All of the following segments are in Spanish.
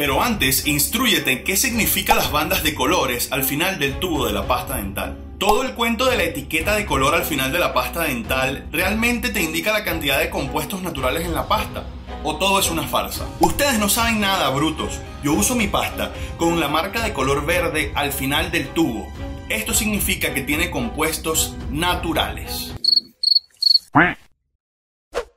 Pero antes, instruyete en qué significa las bandas de colores al final del tubo de la pasta dental. Todo el cuento de la etiqueta de color al final de la pasta dental realmente te indica la cantidad de compuestos naturales en la pasta. ¿O todo es una farsa? Ustedes no saben nada, brutos. Yo uso mi pasta con la marca de color verde al final del tubo. Esto significa que tiene compuestos naturales.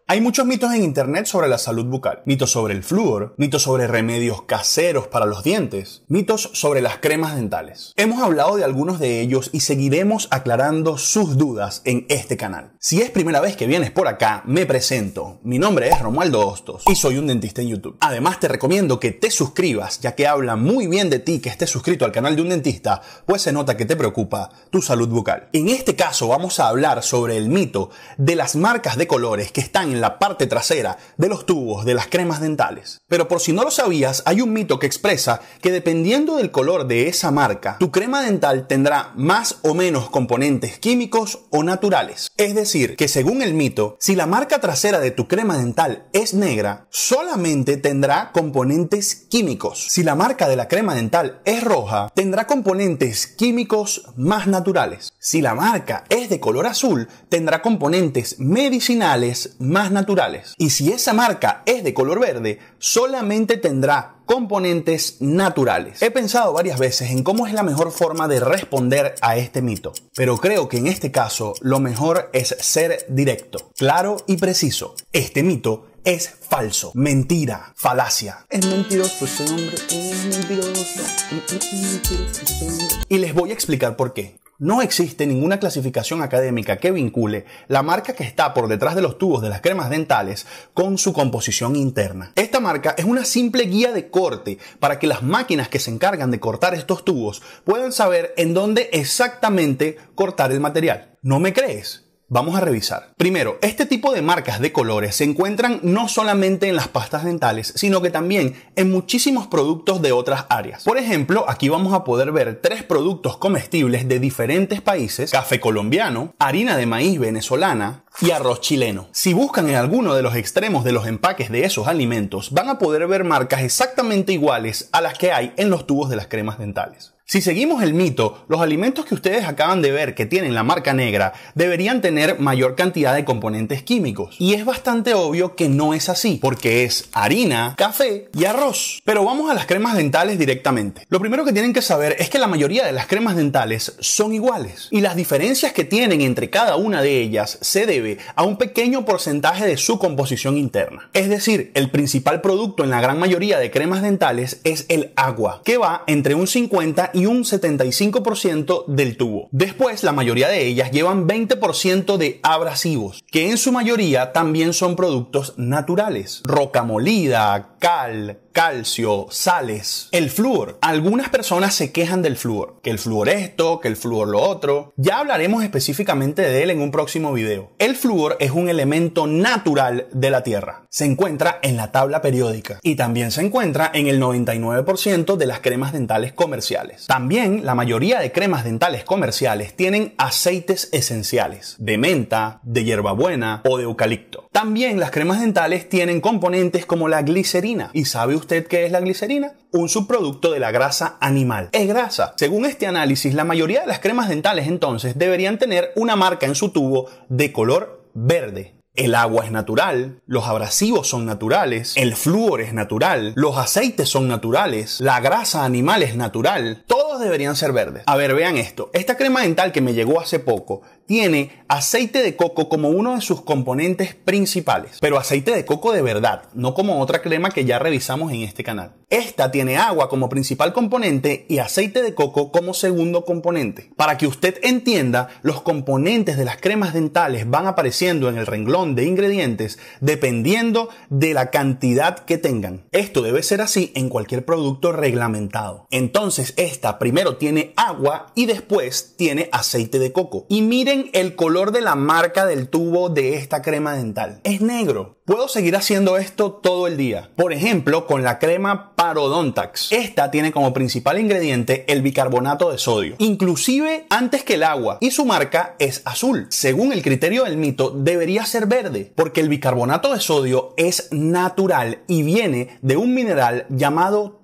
Hay muchos mitos en internet sobre la salud bucal. Mitos sobre el flúor, mitos sobre remedios caseros para los dientes, mitos sobre las cremas dentales. Hemos hablado de algunos de ellos y seguiremos aclarando sus dudas en este canal. Si es primera vez que vienes por acá, me presento. Mi nombre es Romualdo Hostos y soy un dentista en YouTube. Además te recomiendo que te suscribas, ya que habla muy bien de ti que estés suscrito al canal de un dentista, pues se nota que te preocupa tu salud bucal. En este caso vamos a hablar sobre el mito de las marcas de colores que están en la parte trasera de los tubos de las cremas dentales. Pero por si no lo sabías, hay un mito que expresa que dependiendo del color de esa marca, tu crema dental tendrá más o menos componentes químicos o naturales. Es decir, que según el mito, si la marca trasera de tu crema dental es negra, solamente tendrá componentes químicos. Si la marca de la crema dental es roja, tendrá componentes químicos más naturales. Si la marca es de color azul, tendrá componentes medicinales más naturales. Y si esa marca es de color verde, solamente tendrá componentes naturales. He pensado varias veces en cómo es la mejor forma de responder a este mito, pero creo que en este caso lo mejor es ser directo, claro y preciso. Este mito es falso, mentira, falacia. Es mentiroso ese hombre, es mentiroso, mm, mm, mm, Y les voy a explicar por qué. No existe ninguna clasificación académica que vincule la marca que está por detrás de los tubos de las cremas dentales con su composición interna. Esta marca es una simple guía de corte para que las máquinas que se encargan de cortar estos tubos puedan saber en dónde exactamente cortar el material. ¿No me crees? Vamos a revisar. Primero, este tipo de marcas de colores se encuentran no solamente en las pastas dentales, sino que también en muchísimos productos de otras áreas. Por ejemplo, aquí vamos a poder ver tres productos comestibles de diferentes países, café colombiano, harina de maíz venezolana y arroz chileno. Si buscan en alguno de los extremos de los empaques de esos alimentos, van a poder ver marcas exactamente iguales a las que hay en los tubos de las cremas dentales. Si seguimos el mito, los alimentos que ustedes acaban de ver que tienen la marca negra deberían tener mayor cantidad de componentes químicos. Y es bastante obvio que no es así, porque es harina, café y arroz. Pero vamos a las cremas dentales directamente. Lo primero que tienen que saber es que la mayoría de las cremas dentales son iguales. Y las diferencias que tienen entre cada una de ellas se debe a un pequeño porcentaje de su composición interna. Es decir, el principal producto en la gran mayoría de cremas dentales es el agua, que va entre un 50 y un 75% del tubo. Después, la mayoría de ellas llevan 20% de abrasivos, que en su mayoría también son productos naturales. Roca molida, cal, calcio, sales, el flúor. Algunas personas se quejan del flúor, que el flúor esto, que el flúor lo otro. Ya hablaremos específicamente de él en un próximo video. El flúor es un elemento natural de la Tierra. Se encuentra en la tabla periódica y también se encuentra en el 99% de las cremas dentales comerciales. También la mayoría de cremas dentales comerciales tienen aceites esenciales de menta, de hierbabuena o de eucalipto. También las cremas dentales tienen componentes como la glicerina ¿Y sabe usted qué es la glicerina? Un subproducto de la grasa animal. Es grasa. Según este análisis, la mayoría de las cremas dentales entonces deberían tener una marca en su tubo de color verde. El agua es natural, los abrasivos son naturales, el flúor es natural, los aceites son naturales, la grasa animal es natural, todos deberían ser verdes. A ver, vean esto. Esta crema dental que me llegó hace poco tiene aceite de coco como uno de sus componentes principales, pero aceite de coco de verdad, no como otra crema que ya revisamos en este canal. Esta tiene agua como principal componente y aceite de coco como segundo componente. Para que usted entienda, los componentes de las cremas dentales van apareciendo en el renglón de ingredientes dependiendo de la cantidad que tengan. Esto debe ser así en cualquier producto reglamentado. Entonces, esta primero tiene agua y después tiene aceite de coco. Y miren el color de la marca del tubo de esta crema dental. Es negro. Puedo seguir haciendo esto todo el día. Por ejemplo, con la crema Parodontax. Esta tiene como principal ingrediente el bicarbonato de sodio, inclusive antes que el agua, y su marca es azul. Según el criterio del mito, debería ser verde, porque el bicarbonato de sodio es natural y viene de un mineral llamado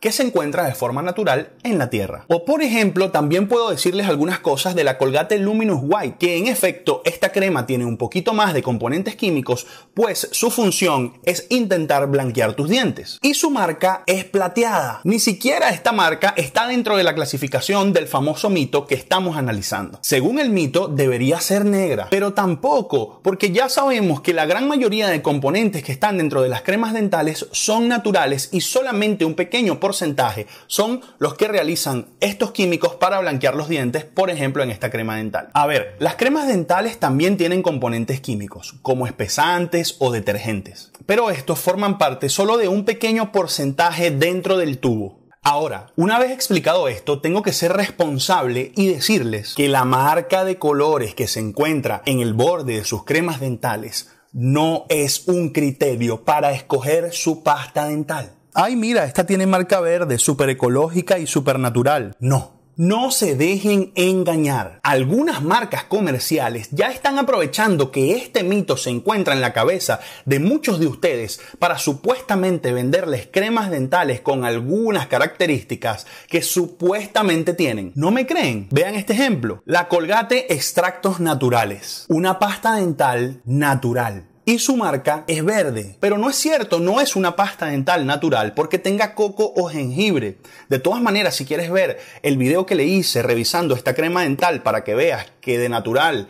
que se encuentra de forma natural en la Tierra. O por ejemplo, también puedo decirles algunas cosas de la Colgate Luminous White, que en efecto esta crema tiene un poquito más de componentes químicos, pues su función es intentar blanquear tus dientes. Y su marca es plateada. Ni siquiera esta marca está dentro de la clasificación del famoso mito que estamos analizando. Según el mito, debería ser negra, pero tampoco, porque ya sabemos que la gran mayoría de componentes que están dentro de las cremas dentales son naturales y solamente un pequeño pequeño porcentaje son los que realizan estos químicos para blanquear los dientes, por ejemplo en esta crema dental. A ver, las cremas dentales también tienen componentes químicos, como espesantes o detergentes, pero estos forman parte solo de un pequeño porcentaje dentro del tubo. Ahora, una vez explicado esto, tengo que ser responsable y decirles que la marca de colores que se encuentra en el borde de sus cremas dentales no es un criterio para escoger su pasta dental ay mira, esta tiene marca verde, super ecológica y super natural. No. No se dejen engañar. Algunas marcas comerciales ya están aprovechando que este mito se encuentra en la cabeza de muchos de ustedes para supuestamente venderles cremas dentales con algunas características que supuestamente tienen. ¿No me creen? Vean este ejemplo. La Colgate Extractos Naturales. Una pasta dental natural y su marca es verde. Pero no es cierto, no es una pasta dental natural porque tenga coco o jengibre. De todas maneras, si quieres ver el video que le hice revisando esta crema dental para que veas que de natural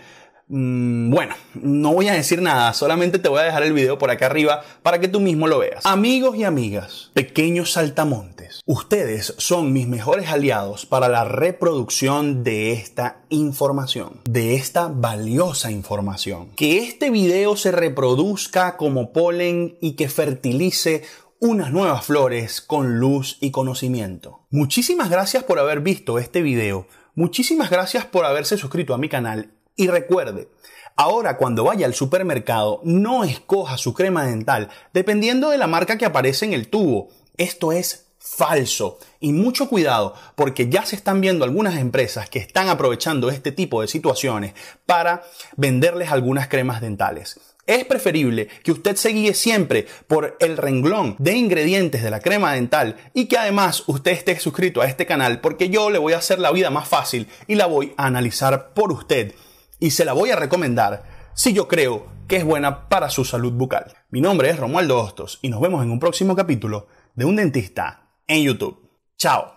Mm, bueno, no voy a decir nada, solamente te voy a dejar el video por acá arriba para que tú mismo lo veas. Amigos y amigas, pequeños saltamontes, ustedes son mis mejores aliados para la reproducción de esta información, de esta valiosa información. Que este video se reproduzca como polen y que fertilice unas nuevas flores con luz y conocimiento. Muchísimas gracias por haber visto este video. Muchísimas gracias por haberse suscrito a mi canal y recuerde, ahora cuando vaya al supermercado no escoja su crema dental dependiendo de la marca que aparece en el tubo. Esto es falso. Y mucho cuidado porque ya se están viendo algunas empresas que están aprovechando este tipo de situaciones para venderles algunas cremas dentales. Es preferible que usted se guíe siempre por el renglón de ingredientes de la crema dental y que además usted esté suscrito a este canal porque yo le voy a hacer la vida más fácil y la voy a analizar por usted y se la voy a recomendar si yo creo que es buena para su salud bucal. Mi nombre es Romualdo Hostos y nos vemos en un próximo capítulo de Un Dentista en YouTube. Chao.